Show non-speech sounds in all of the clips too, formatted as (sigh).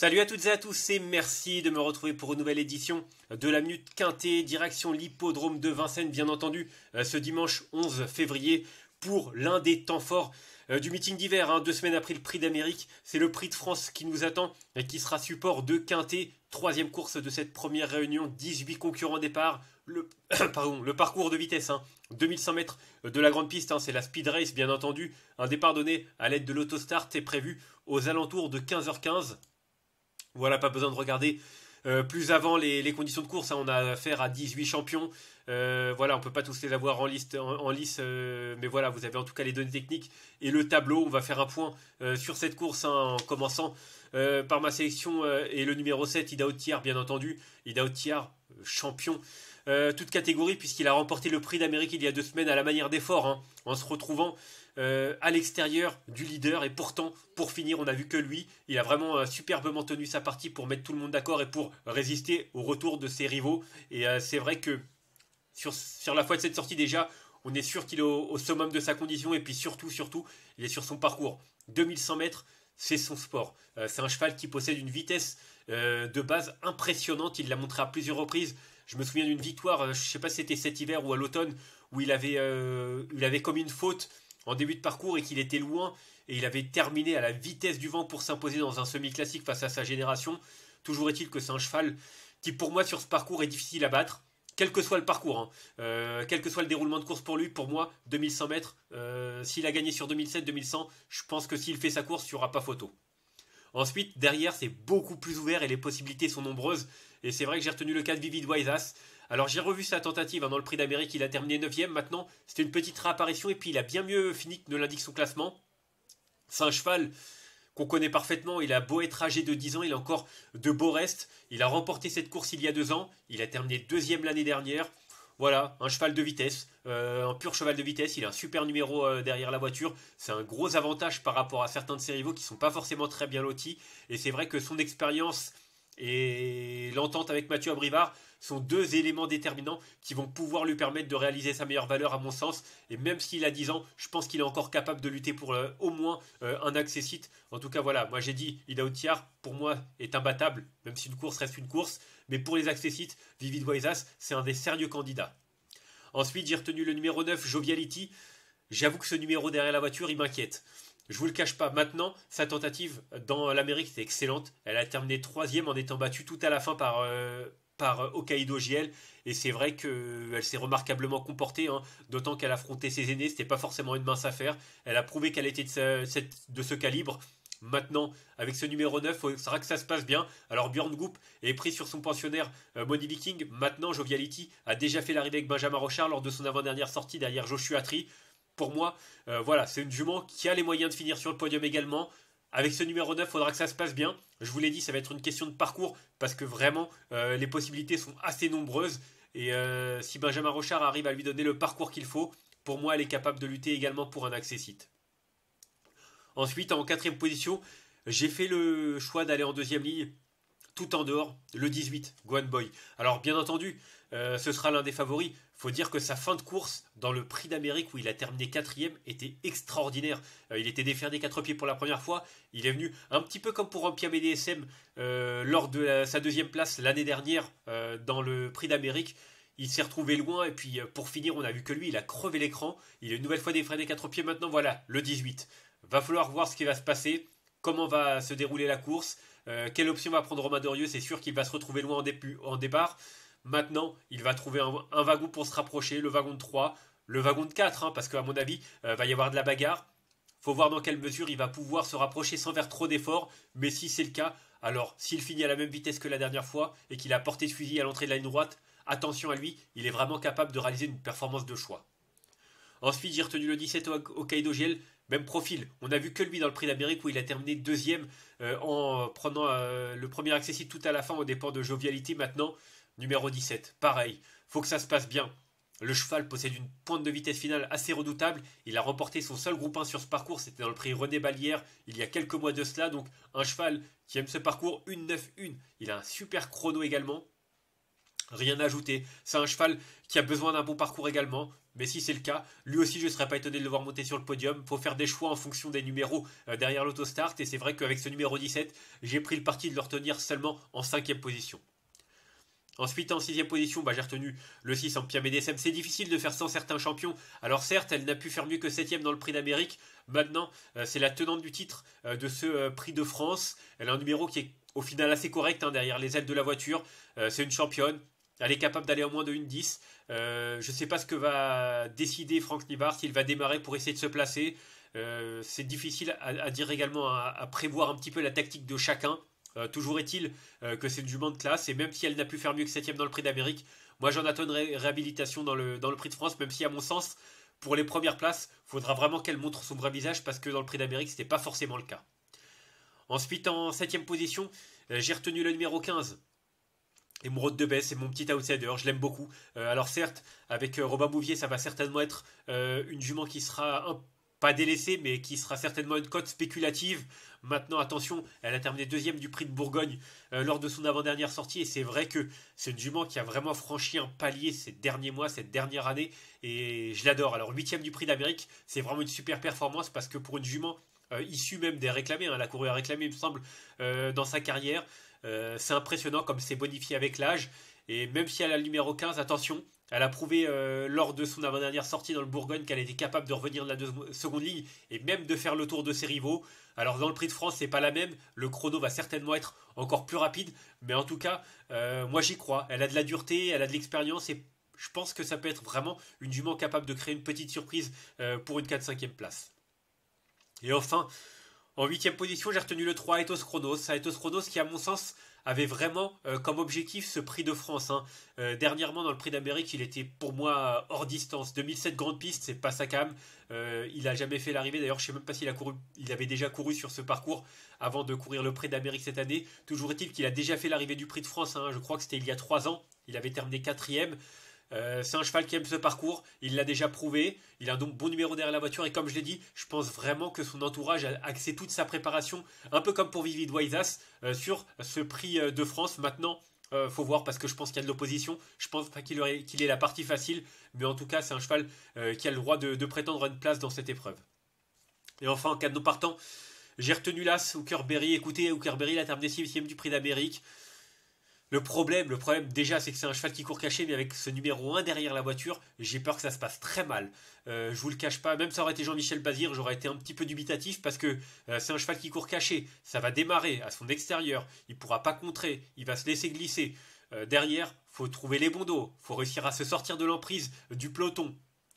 Salut à toutes et à tous et merci de me retrouver pour une nouvelle édition de la Minute Quintée, direction l'hippodrome de Vincennes, bien entendu, euh, ce dimanche 11 février pour l'un des temps forts euh, du meeting d'hiver, hein. deux semaines après le prix d'Amérique. C'est le prix de France qui nous attend et qui sera support de Quintet. Troisième course de cette première réunion, 18 concurrents départ. (coughs) Le, parcours de vitesse, hein, 2100 mètres de la grande piste, hein, c'est la speed race bien entendu. Un départ donné à l'aide de l'autostart est prévu aux alentours de 15h15. Voilà, pas besoin de regarder euh, plus avant les, conditions de course. Hein. on a affaire à 18 champions. Euh, voilà, on peut pas tous les avoir en liste, en, lice, euh, mais voilà, vous avez en tout cas les données techniques et le tableau. On va faire un point sur cette course hein, en commençant par ma sélection et le numéro 7, Ida Otiar, bien entendu. Ida Otiar, champion. toute catégorie puisqu'il a remporté le prix d'Amérique il y a deux semaines à la manière d'effort hein, en se retrouvant euh, à l'extérieur du leader. Et pourtant, pour finir, on a vu que lui. Il a vraiment euh, superbement tenu sa partie pour mettre tout le monde d'accord et pour résister au retour de ses rivaux. Et euh, c'est vrai que sur, la fois de cette sortie déjà, on est sûr qu'il est au, summum de sa condition. Et puis surtout, surtout, il est sur son parcours. 2100 mètres, c'est son sport. c'est un cheval qui possède une vitesse de base impressionnante. Il l'a montré à plusieurs reprises. Je me souviens d'une victoire, je ne sais pas si c'était cet hiver ou à l'automne, où il avait, il avait commis une faute en début de parcours et qu'il était loin et il avait terminé à la vitesse du vent pour s'imposer dans un semi-classique face à sa génération. Toujours est-il que c'est un cheval qui pour moi sur ce parcours est difficile à battre. Quel que soit le parcours, hein. euh, quel que soit le déroulement de course pour lui, pour moi, 2100 mètres, euh, s'il a gagné sur 2007-2100, je pense que s'il fait sa course, il n'y aura pas photo. Ensuite, derrière, c'est beaucoup plus ouvert et les possibilités sont nombreuses. Et c'est vrai que j'ai retenu le cas de Vivid Waisas, alors j'ai revu sa tentative hein. dans le prix d'Amérique, il a terminé 9ème maintenant, c'était une petite réapparition et puis il a bien mieux fini que ne l'indique son classement. C'est un cheval qu'on connaît parfaitement, il a beau être âgé de 10 ans, il a encore de beaux restes, il a remporté cette course il y a deux ans, il a terminé deuxième l'année dernière. Voilà, un cheval de vitesse, euh, un pur cheval de vitesse, il a un super numéro euh, derrière la voiture, c'est un gros avantage par rapport à certains de ses rivaux qui sont pas forcément très bien lotis, et c'est vrai que son expérience et l'entente avec Mathieu Abrivard sont deux éléments déterminants qui vont pouvoir lui permettre de réaliser sa meilleure valeur à mon sens. Et même s'il a 10 ans, je pense qu'il est encore capable de lutter pour euh, au moins euh, un accessite En tout cas, voilà, moi j'ai dit, Ida pour moi, est imbattable, même si une course reste une course. Mais pour les accessites sites, Vivid Waisas, c'est un des sérieux candidats. Ensuite, j'ai retenu le numéro 9, Joviality. J'avoue que ce numéro derrière la voiture, il m'inquiète. Je vous le cache pas, maintenant, sa tentative dans l'Amérique c'est excellente. Elle a terminé troisième en étant battue tout à la fin par euh, par euh, Hokkaido JL. Et c'est vrai qu'elle euh, s'est remarquablement comportée, hein. d'autant qu'elle affrontait ses aînés, c'était pas forcément une mince affaire. Elle a prouvé qu'elle était de ce, calibre. Maintenant, avec ce numéro 9, il faudra que ça se passe bien. Alors Bjorn Goop est pris sur son pensionnaire euh, Money Viking. Maintenant, Joviality a déjà fait l'arrivée avec Benjamin Rochard lors de son avant-dernière sortie derrière Joshua Tree. Pour moi, euh, voilà, c'est une jument qui a les moyens de finir sur le podium également. Avec ce numéro 9, faudra que ça se passe bien. Je vous l'ai dit, ça va être une question de parcours parce que vraiment, euh, les possibilités sont assez nombreuses. Et euh, si Benjamin Rochard arrive à lui donner le parcours qu'il faut, pour moi, elle est capable de lutter également pour un accès site. Ensuite, en quatrième position, j'ai fait le choix d'aller en deuxième ligne, tout en dehors, le 18, Guan Boy. Alors, bien entendu, euh, ce sera l'un des favoris faut dire que sa fin de course dans le Prix d'Amérique où il a terminé quatrième était extraordinaire. Euh, il était déferré des quatre pieds pour la première fois. Il est venu un petit peu comme pour un BDSM euh, lors de sa deuxième place l'année dernière euh, dans le Prix d'Amérique. Il s'est retrouvé loin et puis pour finir, on a vu que lui, il a crevé l'écran. Il est une nouvelle fois déferné des quatre pieds maintenant. Voilà, le 18. Va falloir voir ce qui va se passer, comment va se dérouler la course, quelle option va prendre Romain Dorieux. C'est sûr qu'il va se retrouver loin en, en départ. Maintenant, il va trouver un, wagon pour se rapprocher, le wagon de 3, le wagon de 4, hein, parce qu'à mon avis, il euh, va y avoir de la bagarre. Faut voir dans quelle mesure il va pouvoir se rapprocher sans faire trop d'efforts, mais si c'est le cas, alors s'il finit à la même vitesse que la dernière fois et qu'il a porté de fusil à l'entrée de la ligne droite, attention à lui, il est vraiment capable de réaliser une performance de choix. Ensuite, j'ai retenu le 17 au Kaido Giel, même profil. On a vu que lui dans le prix d'Amérique où il a terminé deuxième euh, en prenant euh, le premier accessible tout à la fin au départ de jovialité maintenant. Numéro 17, pareil, faut que ça se passe bien. Le cheval possède une pointe de vitesse finale assez redoutable. Il a remporté son seul groupe 1 sur ce parcours, c'était dans le prix René Ballière, il y a quelques mois de cela. Donc un cheval qui aime ce parcours, 1-9-1. Il a un super chrono également. Rien à ajouter. C'est un cheval qui a besoin d'un bon parcours également. Mais si c'est le cas, lui aussi je ne serais pas étonné de le voir monter sur le podium. Faut faire des choix en fonction des numéros euh, derrière l'autostart. Et c'est vrai qu'avec ce numéro 17, j'ai pris le parti de le retenir seulement en cinquième position. Ensuite, en sixième position, bah, j'ai retenu le 6 en Pia C'est difficile de faire sans certains champions. Alors certes, elle n'a pu faire mieux que septième dans le prix d'Amérique. Maintenant, euh, c'est la tenante du titre euh, de ce euh, prix de France. Elle a un numéro qui est au final assez correct hein, derrière les ailes de la voiture. c'est une championne. Elle est capable d'aller en moins de 1-10. je ne sais pas ce que va décider Franck Nibard, s'il va démarrer pour essayer de se placer. c'est difficile à, dire également, à prévoir un petit peu la tactique de chacun. Euh, toujours est-il euh, que c'est une jument de classe, et même si elle n'a pu faire mieux que 7ème dans le prix d'Amérique, moi j'en attends une réhabilitation dans le, prix de France, même si à mon sens, pour les premières places, il faudra vraiment qu'elle montre son vrai visage, parce que dans le prix d'Amérique, ce n'était pas forcément le cas. Ensuite, en 7ème position, euh, j'ai retenu le numéro 15. Émeraude de Baisse, c'est mon petit outsider, je l'aime beaucoup. alors certes, avec Robin Bouvier, ça va certainement être une jument qui sera un pas délaissé, mais qui sera certainement une cote spéculative. Maintenant, attention, elle a terminé deuxième du prix de Bourgogne euh, lors de son avant-dernière sortie, et c'est vrai que c'est une jument qui a vraiment franchi un palier ces derniers mois, cette dernière année, et je l'adore. Alors, huitième du prix d'Amérique, c'est vraiment une super performance parce que pour une jument euh, issue même des réclamés, elle hein, a couru à réclamer, il me semble, euh, dans sa carrière, c'est impressionnant comme c'est bonifié avec l'âge, et même si elle a le numéro 15, attention, elle a prouvé euh, lors de son avant-dernière sortie dans le Bourgogne qu'elle était capable de revenir de la seconde ligne et même de faire le tour de ses rivaux. Alors dans le Prix de France, c'est pas la même. Le chrono va certainement être encore plus rapide, mais en tout cas, euh, moi j'y crois. Elle a de la dureté, elle a de l'expérience et je pense que ça peut être vraiment une jument capable de créer une petite surprise euh, pour une 4-5e place. Et enfin, en huitième position, j'ai retenu le 3 Ethos Chronos. Ethos Chronos qui, à mon sens, avait vraiment euh, comme objectif ce prix de France. Hein. Euh, dernièrement, dans le prix d'Amérique, il était pour moi euh, hors distance. 2007 Grande Piste, c'est pas sa cam. il a jamais fait l'arrivée. D'ailleurs, je sais même pas s'il a couru. Il avait déjà couru sur ce parcours avant de courir le prix d'Amérique cette année. Toujours est-il qu'il a déjà fait l'arrivée du prix de France. Hein. Je crois que c'était il y a 3 ans. Il avait terminé quatrième. Euh, c'est un cheval qui aime ce parcours, il l'a déjà prouvé, il a donc bon numéro derrière la voiture et comme je l'ai dit, je pense vraiment que son entourage a axé toute sa préparation, un peu comme pour Vivid Waisas, euh, sur ce prix euh, de France. Maintenant, faut voir parce que je pense qu'il y a de l'opposition. Je pense pas qu'il qu'il ait la partie facile, mais en tout cas, c'est un cheval qui a le droit de, prétendre une place dans cette épreuve. Et enfin, en cas de non partant, j'ai retenu l'As, Hooker Berry. Écoutez, Hooker Berry, la terme des sixième du prix d'Amérique. Le problème, le problème déjà, c'est que c'est un cheval qui court caché, mais avec ce numéro 1 derrière la voiture, j'ai peur que ça se passe très mal. Euh, je vous le cache pas, même ça aurait été Jean-Michel Bazir, j'aurais été un petit peu dubitatif parce que euh, c'est un cheval qui court caché. Ça va démarrer à son extérieur, il pourra pas contrer, il va se laisser glisser. Derrière, euh, derrière, faut trouver les bons dos, faut réussir à se sortir de l'emprise du peloton.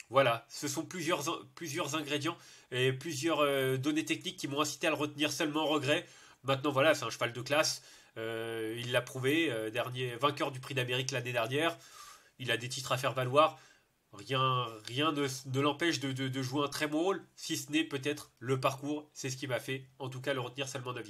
Voilà, ce sont plusieurs, plusieurs ingrédients et plusieurs données techniques qui m'ont incité à le retenir seulement en regret. Maintenant, voilà, c'est un cheval de classe. Euh, il l'a prouvé, euh, dernier, vainqueur du prix d'Amérique l'année dernière. Il a des titres à faire valoir. Rien, rien ne, l'empêche de, jouer un très bon rôle, si ce n'est peut-être le parcours. C'est ce qui m'a fait, en tout cas, le retenir seulement 9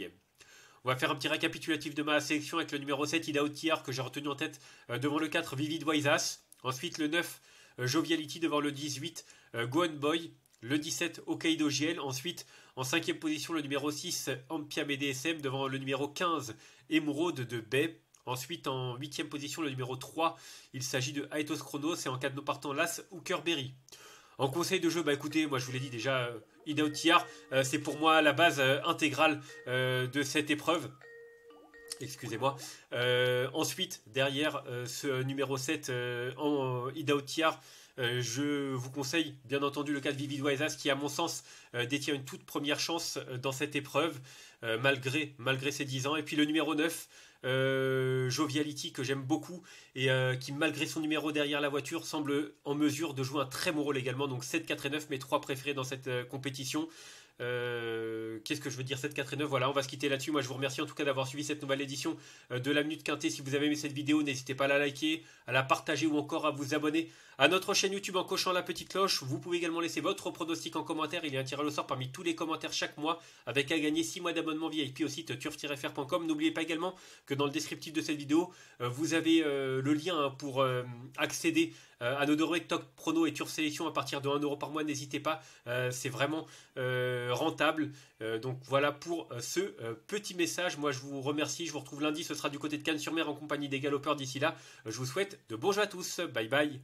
On va faire un petit récapitulatif de ma sélection avec le numéro 7, Ida Otiar, que j'ai retenu en tête euh, devant le 4, Vivid Waisas. Ensuite, le 9, Joviality devant le 18, Gohan Boy. Le 17, Okaido Giel. Ensuite, en cinquième position, le numéro 6, Ampia BDSM, devant le numéro 15, Émouraude de Bay. Ensuite, en huitième position, le numéro 3, il s'agit de Aetos Chronos et en cas de non partant, l'As Hookerberry. En conseil de jeu, bah écoutez, moi je vous l'ai dit déjà, euh, Out euh, c'est pour moi la base euh, intégrale de cette épreuve. Excusez-moi. ensuite, derrière ce numéro 7 en Idaotiar, euh, je vous conseille bien entendu le cas de Vivid qui, à mon sens, euh, détient une toute première chance euh, dans cette épreuve, malgré, ses 10 ans. Et puis le numéro 9, Joviality que j'aime beaucoup et qui malgré son numéro derrière la voiture semble en mesure de jouer un très bon rôle également donc 7, 4 et 9 mes trois préférés dans cette compétition euh, qu'est-ce que je veux dire 7, 4 et 9 Voilà, on va se quitter là-dessus. Moi, je vous remercie en tout cas d'avoir suivi cette nouvelle édition euh, de la Minute Quintée. Si vous avez aimé cette vidéo, n'hésitez pas à la liker, à la partager ou encore à vous abonner à notre chaîne YouTube en cochant la petite cloche. Vous pouvez également laisser votre pronostic en commentaire. Il y a un tirage au sort parmi tous les commentaires chaque mois avec à gagner 6 mois d'abonnement VIP au site turf-fr.com. N'oubliez pas également que dans le descriptif de cette vidéo, euh, vous avez le lien hein, pour accéder à nos dorés Toc Prono et Turf Sélection à partir de 1€ par mois. N'hésitez pas, c'est vraiment euh, rentable. Euh, donc voilà pour euh, ce petit message. Moi je vous remercie, je vous retrouve lundi, ce sera du côté de Cannes-sur-Mer en compagnie des galopeurs d'ici là. je vous souhaite de bons jeux à tous. Bye bye.